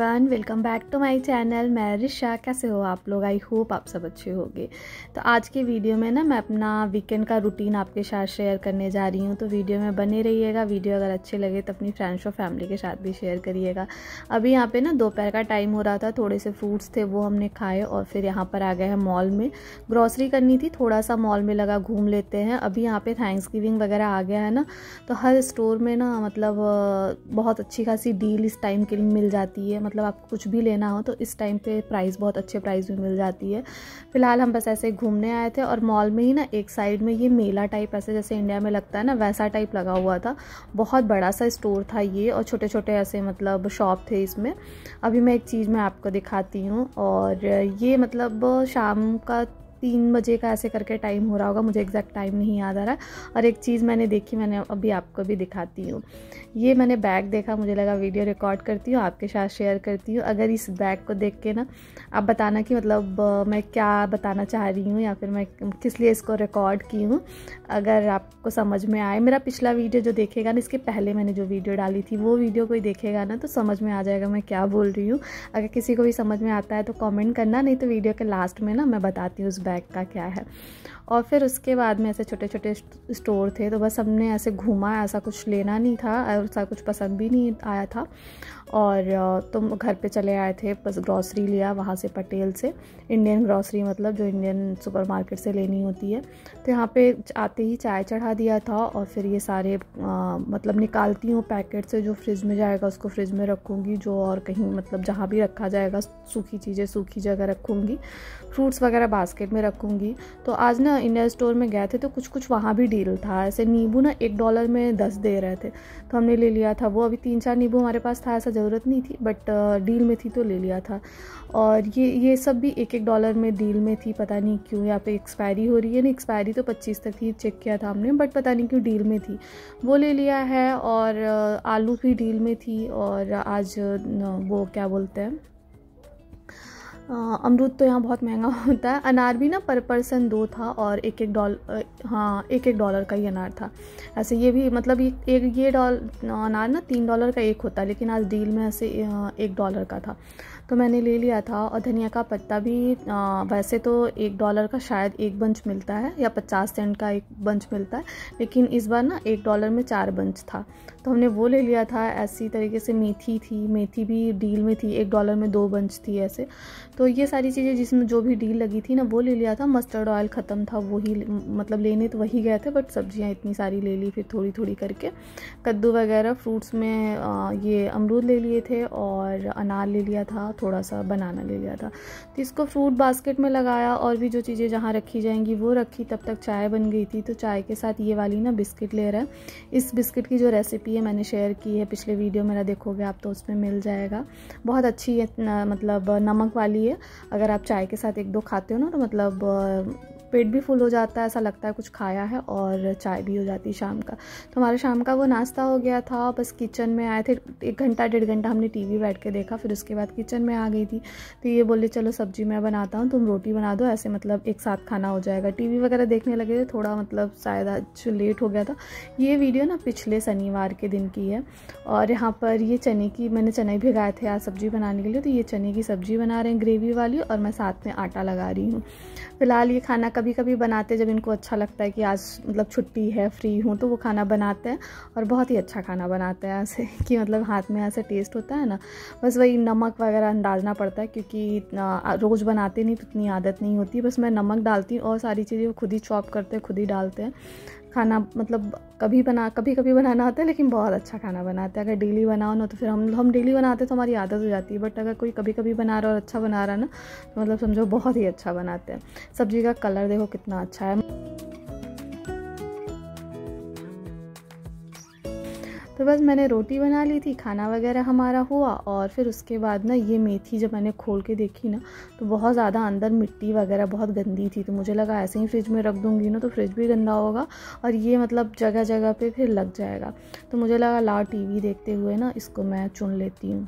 everyone welcome back to my channel मैं रिशा कैसे हो आप लोग आई होप आप सब अच्छे होंगे तो आज के वीडियो में ना मैं अपना वीकेंड का रूटीन आपके साथ शेयर करने जा रही हूँ तो वीडियो में बने रहिएगा वीडियो अगर अच्छे लगे तो अपनी फ्रेंड्स और फैमिली के साथ भी शेयर करिएगा अभी यहाँ पर ना दोपहर का टाइम हो रहा था थोड़े से फ्रूट्स थे वो हमने खाए और फिर यहाँ पर आ गए हैं मॉल में ग्रॉसरी करनी थी थोड़ा सा मॉल में लगा घूम लेते हैं अभी यहाँ पर थैंक्स गिविंग वगैरह आ गया है ना तो हर स्टोर में ना मतलब बहुत अच्छी खासी डील इस टाइम के लिए मिल जाती है मतलब आपको कुछ भी लेना हो तो इस टाइम पे प्राइस बहुत अच्छे प्राइस में मिल जाती है फ़िलहाल हम बस ऐसे घूमने आए थे और मॉल में ही ना एक साइड में ये मेला टाइप ऐसे जैसे इंडिया में लगता है ना वैसा टाइप लगा हुआ था बहुत बड़ा सा स्टोर था ये और छोटे छोटे ऐसे मतलब शॉप थे इसमें अभी मैं एक चीज़ मैं आपको दिखाती हूँ और ये मतलब शाम का तीन बजे का ऐसे करके टाइम हो रहा होगा मुझे एग्जैक्ट टाइम नहीं याद आ रहा और एक चीज़ मैंने देखी मैंने अभी आपको भी दिखाती हूँ ये मैंने बैग देखा मुझे लगा वीडियो रिकॉर्ड करती हूँ आपके साथ शेयर करती हूँ अगर इस बैग को देख के ना आप बताना कि मतलब मैं क्या बताना चाह रही हूँ या फिर मैं किस लिए इसको रिकॉर्ड की हूँ अगर आपको समझ में आए मेरा पिछला वीडियो जो देखेगा ना इसके पहले मैंने जो वीडियो डाली थी वो वीडियो कोई देखेगा ना तो समझ में आ जाएगा मैं क्या बोल रही हूँ अगर किसी को भी समझ में आता है तो कॉमेंट करना नहीं तो वीडियो के लास्ट में ना मैं बताती हूँ उस बैग बैग का क्या है और फिर उसके बाद में ऐसे छोटे छोटे स्टोर थे तो बस हमने ऐसे घूमा ऐसा कुछ लेना नहीं था और ऐसा कुछ पसंद भी नहीं आया था और तुम तो घर पे चले आए थे बस ग्रॉसरी लिया वहाँ से पटेल से इंडियन ग्रॉसरी मतलब जो इंडियन सुपरमार्केट से लेनी होती है तो यहाँ पे आते ही चाय चढ़ा दिया था और फिर ये सारे आ, मतलब निकालती हूँ पैकेट से जो फ्रिज में जाएगा उसको फ्रिज में रखूँगी जो और कहीं मतलब जहाँ भी रखा जाएगा सूखी चीज़ें सूखी जगह रखूँगी फ्रूट्स वगैरह बास्केट में रखूँगी तो आज ना इंडिया स्टोर में गए थे तो कुछ कुछ वहाँ भी डील था ऐसे नींबू ना एक डॉलर में दस दे रहे थे तो हमने ले लिया था वो अभी तीन चार नींबू हमारे पास था ऐसा ज़रूरत नहीं थी बट डील में थी तो ले लिया था और ये ये सब भी एक एक डॉलर में डील में थी पता नहीं क्यों यहाँ पे एक्सपायरी हो रही है ना एक्सपायरी तो पच्चीस तक थी चेक किया था हमने बट पता नहीं क्यों डील में थी वो ले लिया है और आलू भी डील में थी और आज वो क्या बोलते हैं अमरूद तो यहाँ बहुत महंगा होता है अनार भी ना पर पर्सन दो था और एक एक डॉल हाँ एक एक डॉलर का ही अनार था ऐसे ये भी मतलब ये एक ये डॉल अनार ना तीन डॉलर का एक होता है लेकिन आज डील में ऐसे एक डॉलर का था तो मैंने ले लिया था और धनिया का पत्ता भी आ, वैसे तो एक डॉलर का शायद एक बंच मिलता है या पचास सेंट का एक बंच मिलता है लेकिन इस बार ना एक डॉलर में चार बंच था तो हमने वो ले लिया था ऐसी तरीके से मेथी थी मेथी भी डील में थी एक डॉलर में दो बंच थी ऐसे तो ये सारी चीज़ें जिसमें जो भी डील लगी थी ना वो ले लिया था मस्टर्ड ऑयल ख़त्म था वही मतलब लेने तो वही गए थे बट सब्जियाँ इतनी सारी ले ली फिर थोड़ी थोड़ी करके कद्दू वगैरह फ्रूट्स में ये अमरूद ले लिए थे और अनार ले लिया था थोड़ा सा बनाना ले लिया था तो इसको फ्रूट बास्केट में लगाया और भी जो चीज़ें जहाँ रखी जाएंगी वो रखी तब तक चाय बन गई थी तो चाय के साथ ये वाली ना बिस्किट ले रहा है इस बिस्किट की जो रेसिपी है मैंने शेयर की है पिछले वीडियो मेरा देखोगे आप तो उसमें मिल जाएगा बहुत अच्छी है मतलब नमक वाली है अगर आप चाय के साथ एक दो खाते हो ना तो मतलब पेट भी फुल हो जाता है ऐसा लगता है कुछ खाया है और चाय भी हो जाती है शाम का तो हमारे शाम का वो नाश्ता हो गया था बस किचन में आए थे एक घंटा डेढ़ घंटा हमने टीवी बैठ के देखा फिर उसके बाद किचन में आ गई थी तो ये बोले चलो सब्जी मैं बनाता हूँ तुम रोटी बना दो ऐसे मतलब एक साथ खाना हो जाएगा टी वगैरह देखने लगे थे थोड़ा मतलब शायद आज लेट हो गया था ये वीडियो ना पिछले शनिवार के दिन की है और यहाँ पर ये चने की मैंने चने भिगाए थे आज सब्जी बनाने के लिए तो ये चने की सब्जी बना रहे हैं ग्रेवी वाली और मैं साथ में आटा लगा रही हूँ फिलहाल ये खाना कभी कभी बनाते हैं जब इनको अच्छा लगता है कि आज मतलब छुट्टी है फ्री हूँ तो वो खाना बनाते हैं और बहुत ही अच्छा खाना बनाते हैं ऐसे कि मतलब हाथ में ऐसा टेस्ट होता है ना बस वही नमक वगैरह अंदाजना पड़ता है क्योंकि रोज़ बनाते नहीं तो इतनी आदत नहीं होती बस मैं नमक डालती हूँ और सारी चीज़ें वो खुद ही चॉप करते हैं खुद ही डालते हैं खाना मतलब कभी बना कभी कभी बनाना आता है लेकिन बहुत अच्छा खाना बनाते हैं अगर डेली बनाओ ना तो फिर हम हम डेली बनाते तो हमारी आदत हो जाती है बट अगर कोई कभी कभी बना रहा और अच्छा बना रहा है ना तो मतलब समझो बहुत ही अच्छा बनाते हैं सब्जी का कलर देखो कितना अच्छा है तो बस मैंने रोटी बना ली थी खाना वगैरह हमारा हुआ और फिर उसके बाद ना ये मेथी जब मैंने खोल के देखी ना तो बहुत ज़्यादा अंदर मिट्टी वगैरह बहुत गंदी थी तो मुझे लगा ऐसे ही फ्रिज में रख दूँगी ना तो फ्रिज भी गंदा होगा और ये मतलब जगह जगह पर फिर लग जाएगा तो मुझे लगा ला टी देखते हुए ना इसको मैं चुन लेती हूँ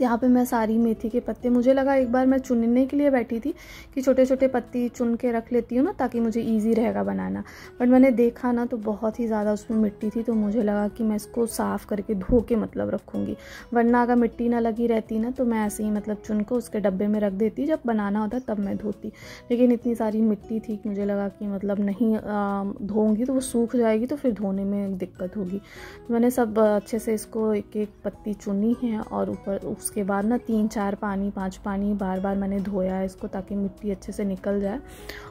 यहाँ पे मैं सारी मेथी के पत्ते मुझे लगा एक बार मैं चुनने के लिए बैठी थी कि छोटे छोटे पत्ती चुन के रख लेती हूँ ना ताकि मुझे ईजी रहेगा बनाना बट मैंने देखा ना तो बहुत ही ज़्यादा उसमें मिट्टी थी तो मुझे लगा कि मैं इसको साफ़ करके धो के मतलब रखूँगी वरना अगर मिट्टी ना लगी रहती ना तो मैं ऐसे ही मतलब चुन को उसके डब्बे में रख देती जब बनाना होता तब मैं धोती लेकिन इतनी सारी मिट्टी थी कि मुझे लगा कि मतलब नहीं धोंगी तो वो सूख जाएगी तो फिर धोने में दिक्कत होगी मैंने सब अच्छे से इसको एक एक पत्ती चुनी है और ऊपर उसके बाद ना तीन चार पानी पांच पानी बार बार मैंने धोया है इसको ताकि मिट्टी अच्छे से निकल जाए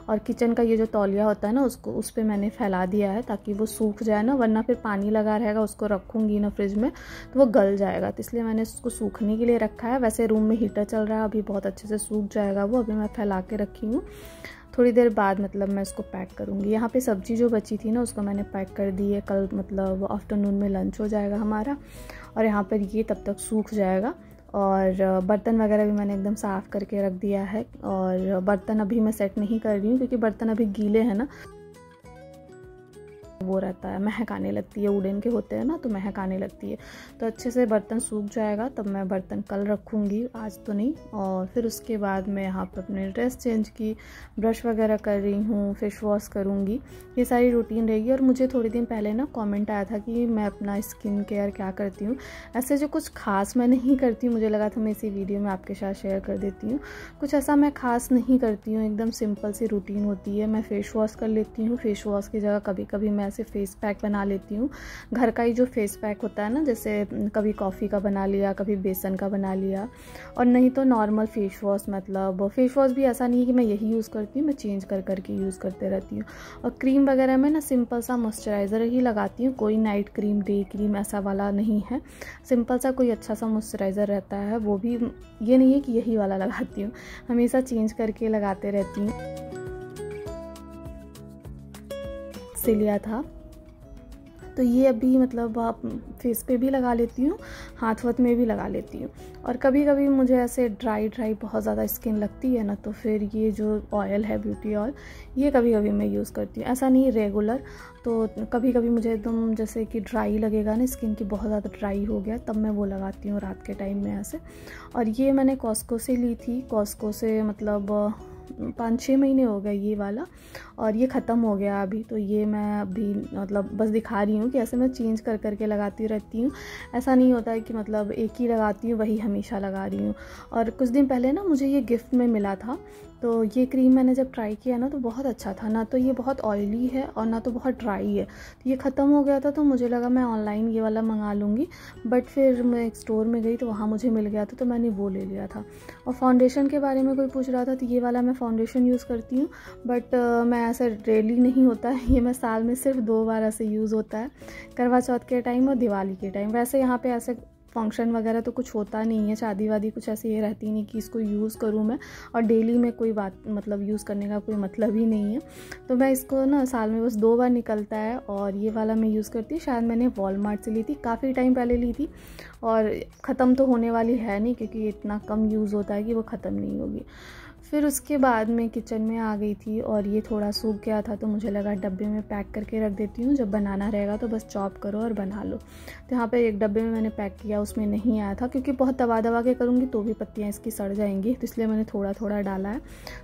और किचन का ये जो तौलिया होता है ना उसको उस पर मैंने फैला दिया है ताकि वो सूख जाए ना वरना फिर पानी लगा रहेगा उसको रखूँगी ना फ्रिज में तो वो गल जाएगा तो इसलिए मैंने उसको सूखने के लिए रखा है वैसे रूम में हीटर चल रहा है अभी बहुत अच्छे से सूख जाएगा वो अभी मैं फैला के रखी हूँ थोड़ी देर बाद मतलब मैं इसको पैक करूँगी यहाँ पे सब्ज़ी जो बची थी ना उसको मैंने पैक कर दी है कल मतलब आफ्टरनून में लंच हो जाएगा हमारा और यहाँ पर ये तब तक सूख जाएगा और बर्तन वगैरह भी मैंने एकदम साफ़ करके रख दिया है और बर्तन अभी मैं सेट नहीं कर रही हूँ क्योंकि बर्तन अभी गीले हैं ना वो रहता है महक आने लगती है उड़न के होते हैं ना तो महक आने लगती है तो अच्छे से बर्तन सूख जाएगा तब मैं बर्तन कल रखूँगी आज तो नहीं और फिर उसके बाद मैं यहाँ पर अपने ड्रेस चेंज की ब्रश वगैरह कर रही हूँ फेस वॉश करूँगी ये सारी रूटीन रहेगी और मुझे थोड़े दिन पहले ना कॉमेंट आया था कि मैं अपना स्किन केयर क्या करती हूँ ऐसे जो कुछ खास मैं नहीं करती मुझे लगा था मैं इसी वीडियो में आपके साथ शेयर कर देती हूँ कुछ ऐसा मैं खास नहीं करती हूँ एकदम सिंपल सी रूटीन होती है मैं फेस वॉश कर लेती हूँ फेस वॉश की जगह कभी कभी मैं से फेस पैक बना लेती हूँ घर का ही जो फेस पैक होता है ना जैसे कभी कॉफ़ी का बना लिया कभी बेसन का बना लिया और नहीं तो नॉर्मल फेस वॉश मतलब फेस वॉश भी ऐसा नहीं है कि मैं यही यूज़ करती हूँ मैं चेंज कर करके यूज़ करते रहती हूँ और क्रीम वगैरह में ना सिंपल सा मॉइस्चराइज़र ही लगाती हूँ कोई नाइट क्रीम डे क्रीम ऐसा वाला नहीं है सिंपल सा कोई अच्छा सा मॉइस्चराइज़र रहता है वो भी ये नहीं है कि यही वाला लगाती हूँ हमेशा चेंज करके लगाते रहती हूँ से लिया था तो ये अभी मतलब आप फेस पे भी लगा लेती हूँ हाथ वाथ में भी लगा लेती हूँ और कभी कभी मुझे ऐसे ड्राई ड्राई बहुत ज़्यादा स्किन लगती है ना तो फिर ये जो ऑयल है ब्यूटी ऑयल ये कभी कभी मैं यूज़ करती हूँ ऐसा नहीं रेगुलर तो कभी कभी मुझे एकदम जैसे कि ड्राई लगेगा ना स्किन की बहुत ज़्यादा ड्राई हो गया तब मैं वो लगाती हूँ रात के टाइम में ऐसे और ये मैंने कॉस्को से ली थी कॉस्को से मतलब पाँच छः महीने हो गए ये वाला और ये ख़त्म हो गया अभी तो ये मैं अभी मतलब बस दिखा रही हूँ कि ऐसे मैं चेंज कर करके लगाती रहती हूँ ऐसा नहीं होता है कि मतलब एक ही लगाती हूँ वही हमेशा लगा रही हूँ और कुछ दिन पहले ना मुझे ये गिफ्ट में मिला था तो ये क्रीम मैंने जब ट्राई किया ना तो बहुत अच्छा था ना तो ये बहुत ऑयली है और ना तो बहुत ड्राई है तो ये ख़त्म हो गया था तो मुझे लगा मैं ऑनलाइन ये वाला मंगा लूँगी बट फिर मैं एक स्टोर में गई तो वहाँ मुझे मिल गया था तो मैंने वो ले लिया था और फाउंडेशन के बारे में कोई पूछ रहा था तो ये वाला मैं फाउंडेशन यूज़ करती हूँ बट uh, मैं ऐसा रेली नहीं होता है ये मैं साल में सिर्फ दो बार ऐसे यूज़ होता है करवा चौथ के टाइम और दिवाली के टाइम वैसे यहाँ पे ऐसे फंक्शन वगैरह तो कुछ होता नहीं है शादी वादी कुछ ऐसी ये रहती नहीं कि इसको यूज़ करूँ मैं और डेली में कोई बात मतलब यूज़ करने का कोई मतलब ही नहीं है तो मैं इसको ना साल में बस दो बार निकलता है और ये वाला मैं यूज़ करती हूँ शायद मैंने वॉलमार्ट से ली थी काफ़ी टाइम पहले ली थी और ख़त्म तो होने वाली है नहीं क्योंकि इतना कम यूज़ होता है कि वो ख़त्म नहीं होगी फिर उसके बाद मैं किचन में आ गई थी और ये थोड़ा सूख गया था तो मुझे लगा डब्बे में पैक करके रख देती हूँ जब बनाना रहेगा तो बस चॉप करो और बना लो तो यहाँ पर एक डब्बे में मैंने पैक किया उसमें नहीं आया था क्योंकि बहुत दवा दवा के करूँगी तो भी पत्तियाँ इसकी सड़ जाएंगी तो इसलिए मैंने थोड़ा थोड़ा डाला है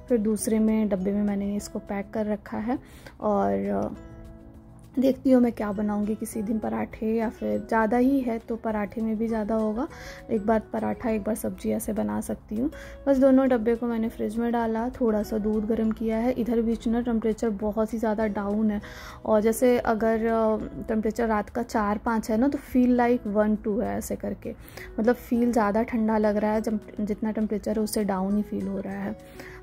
फिर दूसरे में डब्बे में मैंने इसको पैक कर रखा है और देखती हूँ मैं क्या बनाऊँगी किसी दिन पराठे या फिर ज़्यादा ही है तो पराठे में भी ज़्यादा होगा एक बार पराठा एक बार सब्जी ऐसे बना सकती हूँ बस दोनों डब्बे को मैंने फ्रिज में डाला थोड़ा सा दूध गर्म किया है इधर बीच ना टेम्परेचर बहुत ही ज़्यादा डाउन है और जैसे अगर टेम्परेचर रात का चार पाँच है ना तो फील लाइक वन टू है ऐसे करके मतलब फ़ील ज़्यादा ठंडा लग रहा है जितना टेम्परेचर है उससे डाउन ही फील हो रहा है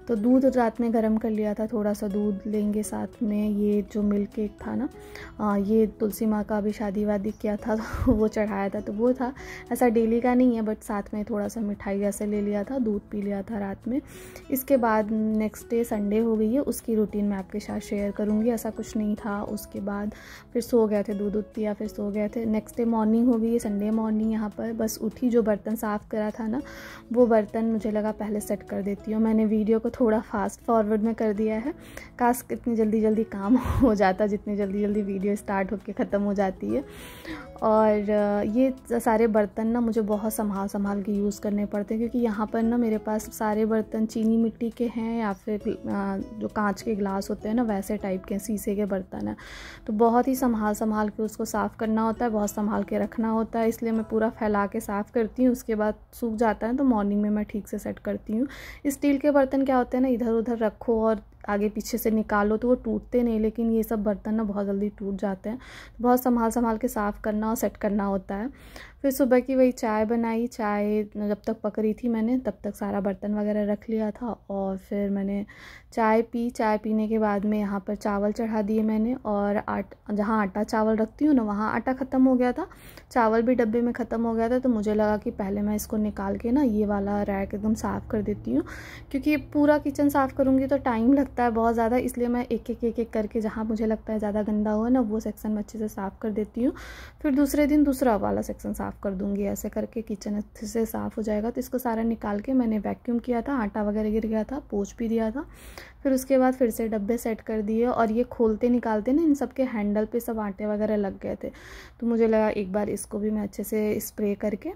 तो दूध रात में गर्म कर लिया था थोड़ा सा दूध लेंगे साथ में ये जो मिल्क केक था ना आ, ये तुलसी माँ का अभी शादी वादी किया था तो वो चढ़ाया था तो वो था ऐसा डेली का नहीं है बट साथ में थोड़ा सा मिठाई जैसे ले लिया था दूध पी लिया था रात में इसके बाद नेक्स्ट डे संडे हो गई है उसकी रूटीन मैं आपके साथ शेयर करूँगी ऐसा कुछ नहीं था उसके बाद फिर सो गए थे दूध दूध पिया फिर सो गए थे नेक्स्ट डे मॉर्निंग हो गई संडे मॉर्निंग यहाँ पर बस उठी जो बर्तन साफ़ करा था ना वो बर्तन मुझे लगा पहले सेट कर देती हूँ मैंने वीडियो को थोड़ा फास्ट फॉरवर्ड में कर दिया है काश इतनी जल्दी जल्दी काम हो जाता जितनी जल्दी जल्दी वीडियो स्टार्ट होकर ख़त्म हो जाती है और ये सारे बर्तन ना मुझे बहुत संभाल संभाल के यूज़ करने पड़ते हैं क्योंकि यहाँ पर ना मेरे पास सारे बर्तन चीनी मिट्टी के हैं या फिर जो कांच के गिलास होते हैं ना वैसे टाइप के शीशे के बर्तन हैं तो बहुत ही संभाल संभाल के उसको साफ़ करना होता है बहुत संभाल के रखना होता है इसलिए मैं पूरा फैला के साफ़ करती हूँ उसके बाद सूख जाता है तो मॉर्निंग में मैं ठीक से सेट करती हूँ स्टील के बर्तन क्या होते हैं ना इधर उधर रखो और आगे पीछे से निकालो तो वो टूटते नहीं लेकिन ये सब बर्तन ना बहुत जल्दी टूट जाते हैं बहुत संभाल संभाल के साफ़ करना और सेट करना होता है फिर सुबह की वही चाय बनाई चाय जब तक पक रही थी मैंने तब तक सारा बर्तन वगैरह रख लिया था और फिर मैंने चाय पी चाय पीने के बाद में यहाँ पर चावल चढ़ा दिए मैंने और आट जहाँ आटा चावल रखती हूँ ना वहाँ आटा ख़त्म हो गया था चावल भी डब्बे में ख़त्म हो गया था तो मुझे लगा कि पहले मैं इसको निकाल के ना ये वाला रैक एकदम साफ़ कर देती हूँ क्योंकि पूरा किचन साफ़ करूँगी तो टाइम लगता है बहुत ज़्यादा इसलिए मैं एक एक एक एक करके जहाँ मुझे लगता है ज़्यादा गंदा हुआ ना वो सेक्शन अच्छे से साफ़ कर देती हूँ फिर दूसरे दिन दूसरा वाला सेक्शन साफ़ साफ़ कर दूँगी ऐसे करके किचन अच्छे से साफ़ हो जाएगा तो इसको सारा निकाल के मैंने वैक्यूम किया था आटा वगैरह गिर गया था पोछ भी दिया था फिर उसके बाद फिर से डब्बे सेट कर दिए और ये खोलते निकालते ना इन सब के हैंडल पर सब आटे वगैरह लग गए थे तो मुझे लगा एक बार इसको भी मैं अच्छे से स्प्रे करके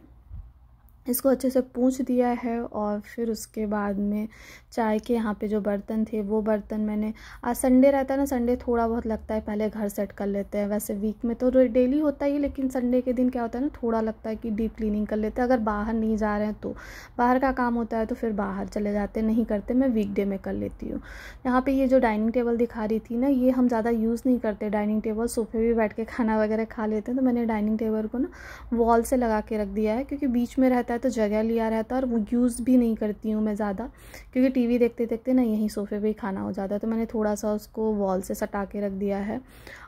इसको अच्छे से पूछ दिया है और फिर उसके बाद में चाय के यहाँ पे जो बर्तन थे वो बर्तन मैंने आज संडे रहता है ना संडे थोड़ा बहुत लगता है पहले घर सेट कर लेते हैं वैसे वीक में तो डेली होता ही लेकिन संडे के दिन क्या होता है ना थोड़ा लगता है कि डीप क्लीनिंग कर लेते हैं अगर बाहर नहीं जा रहे हैं तो बाहर का काम होता है तो फिर बाहर चले जाते नहीं करते मैं वीकडे में कर लेती हूँ यहाँ पर ये जो डाइनिंग टेबल दिखा रही थी ना ये हम ज़्यादा यूज़ नहीं करते डाइनिंग टेबल सोफे भी बैठ के खाना वगैरह खा लेते हैं तो मैंने डाइनिंग टेबल को ना वॉल से लगा के रख दिया है क्योंकि बीच में रहता रहता है तो जगह लिया रहता है और वो यूज़ भी नहीं करती हूँ मैं ज़्यादा क्योंकि टीवी देखते देखते ना यहीं सोफ़े पे ही खाना हो जाता है तो मैंने थोड़ा सा उसको वॉल से सटा के रख दिया है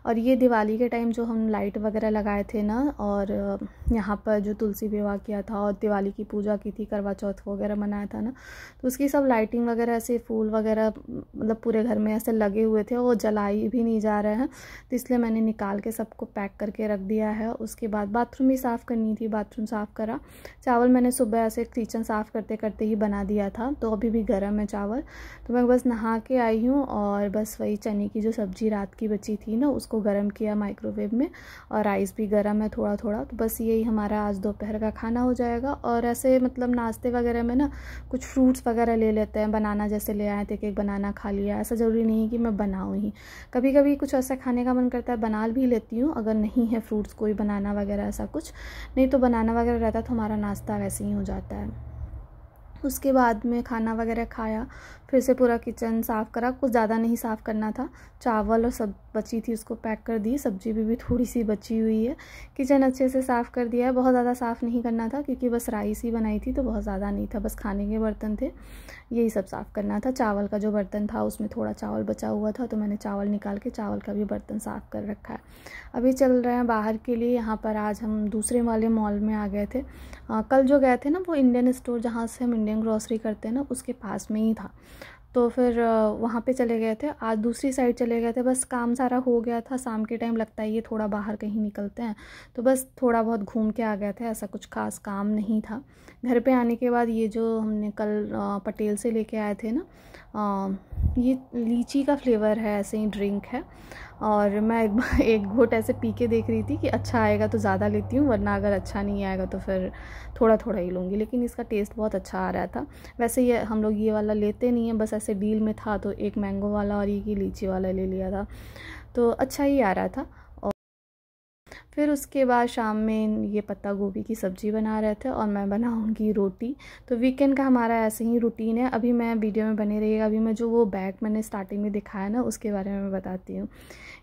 और ये दिवाली के टाइम जो हम लाइट वगैरह लगाए थे ना और यहाँ पर जो तुलसी विवाह किया था और दिवाली की पूजा की थी करवा चौथ वगैरह मनाया था ना तो उसकी सब लाइटिंग वगैरह ऐसे फूल वगैरह मतलब पूरे घर में ऐसे लगे हुए थे वो जलाई भी नहीं जा रहे हैं तो इसलिए मैंने निकाल के सबको पैक करके रख दिया है उसके बाद बाथरूम भी साफ़ करनी थी बाथरूम साफ़ करा चावल मैंने सुबह ऐसे किचन साफ़ करते करते ही बना दिया था तो अभी भी गर्म है चावल तो मैं बस नहा के आई हूँ और बस वही चने की जो सब्ज़ी रात की बची थी ना उसको गर्म किया माइक्रोवेव में और राइस भी गर्म है थोड़ा थोड़ा तो बस यही हमारा आज दोपहर का खाना हो जाएगा और ऐसे मतलब नाश्ते वगैरह में ना कुछ फ्रूट्स वगैरह ले लेते हैं बनाना जैसे ले आए थे कि एक बनाना खा लिया ऐसा ज़रूरी नहीं कि मैं बनाऊँ ही कभी कभी कुछ ऐसा खाने का मन करता है बना भी लेती हूँ अगर नहीं है फ्रूट्स कोई बनाना वगैरह ऐसा कुछ नहीं तो बनाना वगैरह रहता तो हमारा नाश्ता ऐसे ही हो जाता है उसके बाद में खाना वगैरह खाया फिर से पूरा किचन साफ़ करा कुछ ज़्यादा नहीं साफ़ करना था चावल और सब बची थी उसको पैक कर दी सब्जी भी, भी थोड़ी सी बची हुई है किचन अच्छे से साफ़ कर दिया है बहुत ज़्यादा साफ़ नहीं करना था क्योंकि बस राइस ही बनाई थी तो बहुत ज़्यादा नहीं था बस खाने के बर्तन थे यही सब साफ़ करना था चावल का जो बर्तन था उसमें थोड़ा चावल बचा हुआ था तो मैंने चावल निकाल के चावल का भी बर्तन साफ़ कर रखा है अभी चल रहे हैं बाहर के लिए यहाँ पर आज हम दूसरे वाले मॉल में आ गए थे कल जो गए थे ना वो इंडियन स्टोर जहाँ से हम इंडियन इंडियन ग्रॉसरी करते हैं ना उसके पास में ही था तो फिर वहाँ पे चले गए थे आज दूसरी साइड चले गए थे बस काम सारा हो गया था शाम के टाइम लगता है ये थोड़ा बाहर कहीं निकलते हैं तो बस थोड़ा बहुत घूम के आ गए थे ऐसा कुछ खास काम नहीं था घर पे आने के बाद ये जो हमने कल पटेल से लेके आए थे ना आ, ये लीची का फ्लेवर है ऐसे ही ड्रिंक है और मैं एक एक घोट ऐसे पी के देख रही थी कि अच्छा आएगा तो ज़्यादा लेती हूँ वरना अगर अच्छा नहीं आएगा तो फिर थोड़ा थोड़ा ही लूँगी लेकिन इसका टेस्ट बहुत अच्छा आ रहा था वैसे ये हम लोग ये वाला लेते नहीं हैं बस ऐसे डील में था तो एक मैंगो वाला और एक ही लीची वाला ले लिया था तो अच्छा ही आ रहा था फिर उसके बाद शाम में ये पत्ता गोभी की सब्ज़ी बना रहे थे और मैं बनाऊँगी रोटी तो वीकेंड का हमारा ऐसे ही रूटीन है अभी मैं वीडियो में बने रहिएगा अभी मैं जो वो बैग मैंने स्टार्टिंग में दिखाया ना उसके बारे में मैं बताती हूँ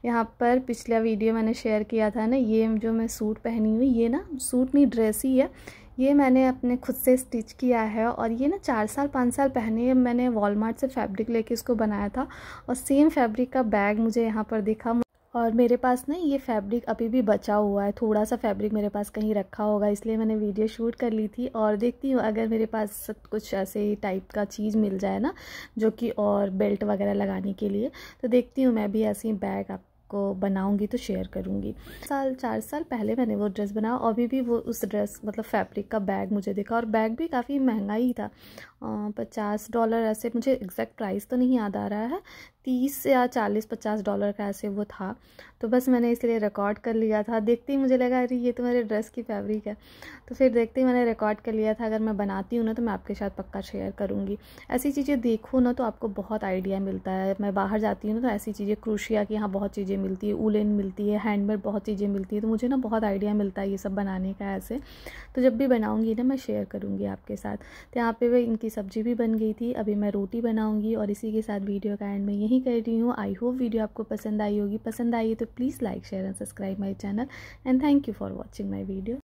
यहाँ पर पिछला वीडियो मैंने शेयर किया था ना ये जो मैं सूट पहनी हुई ये ना सूट नहीं ड्रेस ही है ये मैंने अपने खुद से स्टिच किया है और ये ना चार साल पाँच साल पहने मैंने वॉलमार्ट से फैब्रिक लेके इसको बनाया था और सेम फैब्रिक का बैग मुझे यहाँ पर दिखा और मेरे पास ना ये फैब्रिक अभी भी बचा हुआ है थोड़ा सा फैब्रिक मेरे पास कहीं रखा होगा इसलिए मैंने वीडियो शूट कर ली थी और देखती हूँ अगर मेरे पास कुछ ऐसे टाइप का चीज़ मिल जाए ना जो कि और बेल्ट वगैरह लगाने के लिए तो देखती हूँ मैं भी ऐसे ही बैग आप आपको बनाऊँगी तो शेयर करूँगी साल चार साल पहले मैंने वो ड्रेस बनाया अभी भी वो उस ड्रेस मतलब फैब्रिक का बैग मुझे देखा और बैग भी काफ़ी महंगा ही था पचास डॉलर ऐसे मुझे एग्जैक्ट प्राइस तो नहीं याद आ रहा है तीस या चालीस पचास डॉलर का ऐसे वो था तो बस मैंने इसलिए रिकॉर्ड कर लिया था देखते ही मुझे लगा अरे ये तो मेरे ड्रेस की फैब्रिक है तो फिर देखते ही मैंने रिकॉर्ड कर लिया था अगर मैं बनाती हूँ ना तो मैं आपके साथ पक्का शेयर करूँगी ऐसी चीज़ें देखो ना तो आपको बहुत आइडिया मिलता है मैं बाहर जाती हूँ ना तो ऐसी चीज़ें क्रूशिया की यहाँ बहुत चीज़ें मिलती है उलेन मिलती है हैंडमेड बहुत चीज़ें मिलती है तो मुझे ना बहुत आइडिया मिलता है ये सब बनाने का ऐसे तो जब भी बनाऊँगी ना मैं शेयर करूँगी आपके साथ तो यहाँ पर इनकी सब्ज़ी भी बन गई थी अभी मैं रोटी बनाऊँगी और इसी के साथ वीडियो का एंड मैं यही कर रही हूँ आई होप वीडियो आपको पसंद आई होगी पसंद आई है तो please like share and subscribe my channel and thank you for watching my video